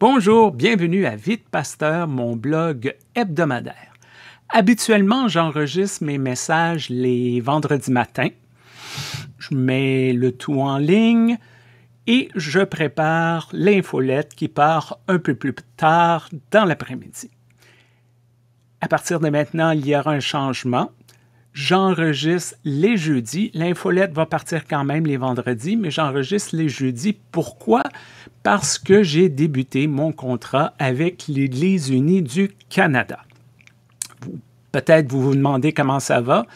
Bonjour, bienvenue à Vite Pasteur, mon blog hebdomadaire. Habituellement, j'enregistre mes messages les vendredis matins. Je mets le tout en ligne et je prépare l'infolette qui part un peu plus tard dans l'après-midi. À partir de maintenant, il y aura un changement. J'enregistre les jeudis. L'infolette va partir quand même les vendredis, mais j'enregistre les jeudis. Pourquoi? Parce que j'ai débuté mon contrat avec l'Église unie du Canada. Peut-être vous vous demandez comment ça va.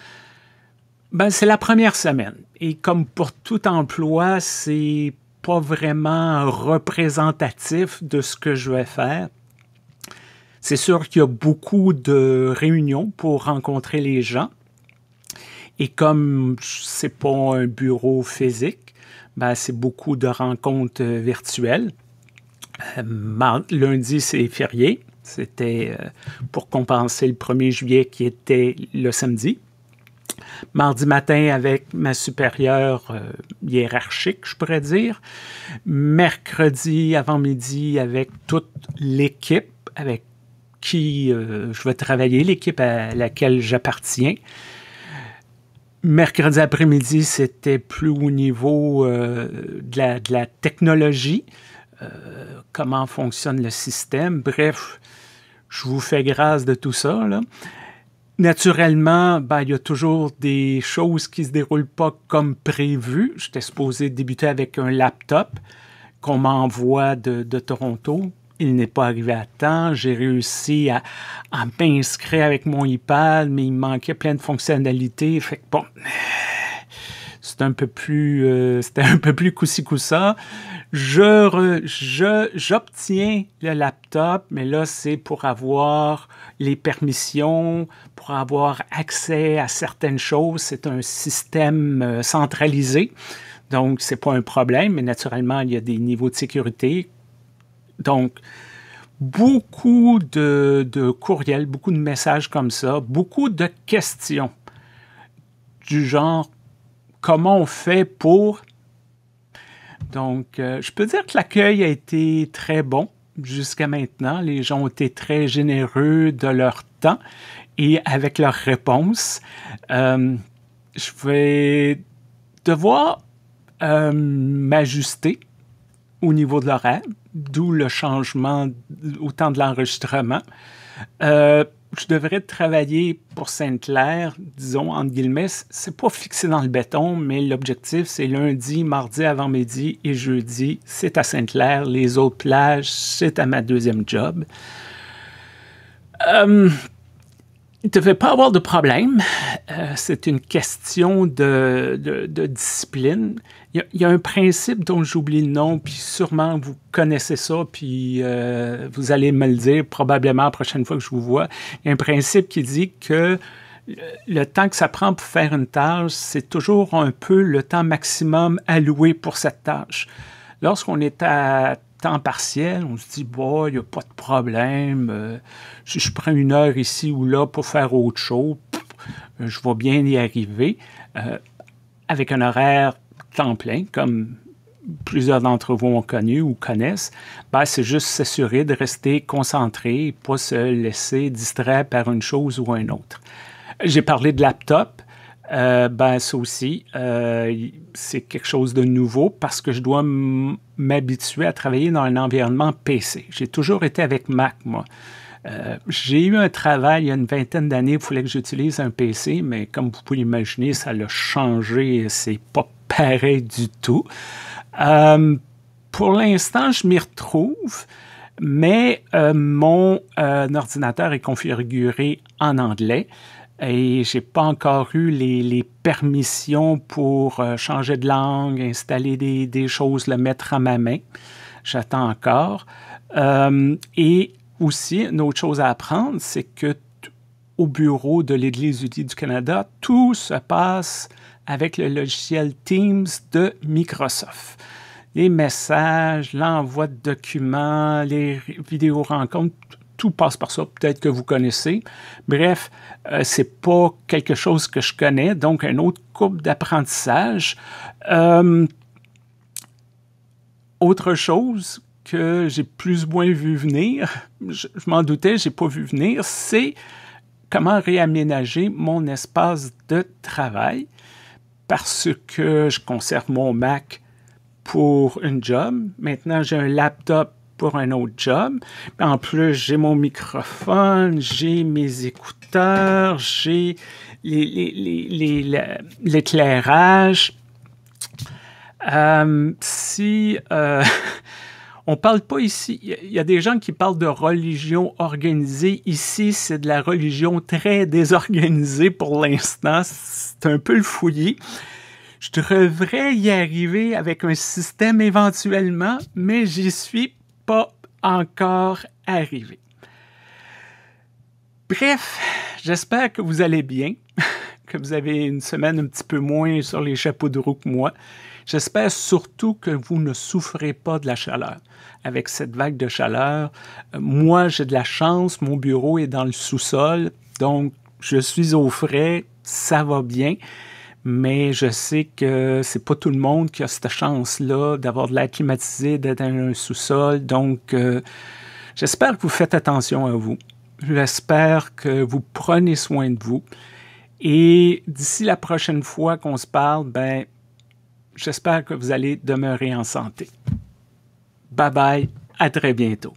Ben, c'est la première semaine. Et comme pour tout emploi, c'est pas vraiment représentatif de ce que je vais faire. C'est sûr qu'il y a beaucoup de réunions pour rencontrer les gens. Et comme c'est pas un bureau physique, ben, c'est beaucoup de rencontres euh, virtuelles. Euh, lundi, c'est férié. C'était euh, pour compenser le 1er juillet qui était le samedi. Mardi matin avec ma supérieure hiérarchique, je pourrais dire. Mercredi avant-midi avec toute l'équipe avec qui je vais travailler, l'équipe à laquelle j'appartiens mercredi après-midi, c'était plus au niveau euh, de, la, technologie, euh, comment fonctionne le système. Bref, je vous fais grâce de tout ça. Là. Naturellement, ben, il y a toujours des choses qui ne se déroulent pas comme prévu. J'étais supposé débuter avec un laptop qu'on m'envoie de Toronto il n'est pas arrivé à temps. J'ai réussi à, à m'inscrire avec mon iPad, mais il manquait plein de fonctionnalités. Fait que bon, c'est un peu plus, euh, c'était un peu plus coussi coussa. Je, je, j'obtiens le laptop, mais là c'est pour avoir les permissions, pour avoir accès à certaines choses. C'est un système euh, centralisé. Donc, ce n'est pas un problème, mais naturellement, il y a des niveaux de sécurité donc, beaucoup de, courriels, beaucoup de messages comme ça, beaucoup de questions du genre comment on fait pour... Donc, euh, je peux dire que l'accueil a été très bon jusqu'à maintenant. Les gens ont été très généreux de leur temps et avec leurs réponses. Euh, je vais devoir euh, m'ajuster au niveau de l'oral d'où le changement au temps de l'enregistrement. Euh, je devrais travailler pour Sainte-Claire, disons, entre guillemets. C'est pas fixé dans le béton, mais l'objectif, c'est lundi, mardi avant-midi et jeudi, c'est à Sainte-Claire. Les autres plages, c'est à ma deuxième job. Euh, il ne devait pas avoir de problème. Euh, c'est une question de, de, de discipline. Il y, a, un principe dont j'oublie le nom, puis sûrement vous connaissez ça, puis euh, vous allez me le dire probablement la prochaine fois que je vous vois. Il y a un principe qui dit que le temps que ça prend pour faire une tâche, c'est toujours un peu le temps maximum alloué pour cette tâche. Lorsqu'on est à temps partiel, on se dit, bon, il n'y a pas de problème, si euh, je prends une heure ici ou là pour faire autre chose, je vais bien y arriver. Euh, avec un horaire temps plein, comme plusieurs d'entre vous ont connu ou connaissent, ben, c'est juste s'assurer de rester concentré, et pas se laisser distraire par une chose ou un autre. J'ai parlé de laptop. Euh, ben, ça aussi, euh, c'est quelque chose de nouveau parce que je dois m'habituer à travailler dans un environnement PC. J'ai toujours été avec Mac, moi. Euh, j'ai eu un travail il y a une vingtaine d'années, il fallait que j'utilise un PC, mais comme vous pouvez l'imaginer, ça l'a changé, c'est pas pareil du tout. pour l'instant, je m'y retrouve, mais mon ordinateur est configuré en anglais et j'ai pas encore eu les, permissions pour euh, changer de langue, installer des, choses, le mettre à ma main. J'attends encore. Euh, et aussi, une autre chose à apprendre, c'est que au bureau de l'Église unie du Canada, tout se passe avec le logiciel Teams de Microsoft. Les messages, l'envoi de documents, les vidéos rencontres, tout passe par ça. Peut-être que vous connaissez. Bref, euh, c'est pas quelque chose que je connais, donc un autre couple d'apprentissage. Euh, autre chose que j'ai plus ou moins vu venir, je, je m'en doutais, j'ai pas vu venir, c'est comment réaménager mon espace de travail parce que je conserve mon Mac pour une job. Maintenant, j'ai un laptop pour un autre job. En plus, j'ai mon microphone, j'ai mes écouteurs, j'ai l'éclairage. Euh, si euh, on parle pas ici, il y a des gens qui parlent de religion organisée. Ici, c'est de la religion très désorganisée pour l'instant. C'est un peu le fouillis. Je devrais y arriver avec un système éventuellement, mais j'y suis pas encore arrivé. Bref, j'espère que vous allez bien, que vous avez une semaine un petit peu moins sur les chapeaux de roue que moi. J'espère surtout que vous ne souffrez pas de la chaleur. Avec cette vague de chaleur, euh, moi j'ai de la chance, mon bureau est dans le sous-sol, donc je suis au frais, ça va bien mais je sais que c'est pas tout le monde qui a cette chance-là d'avoir de l'air climatisé, d'être dans un sous-sol. Donc, euh, j'espère que vous faites attention à vous. J'espère que vous prenez soin de vous. Et d'ici la prochaine fois qu'on se parle, ben, j'espère que vous allez demeurer en santé. Bye bye, à très bientôt.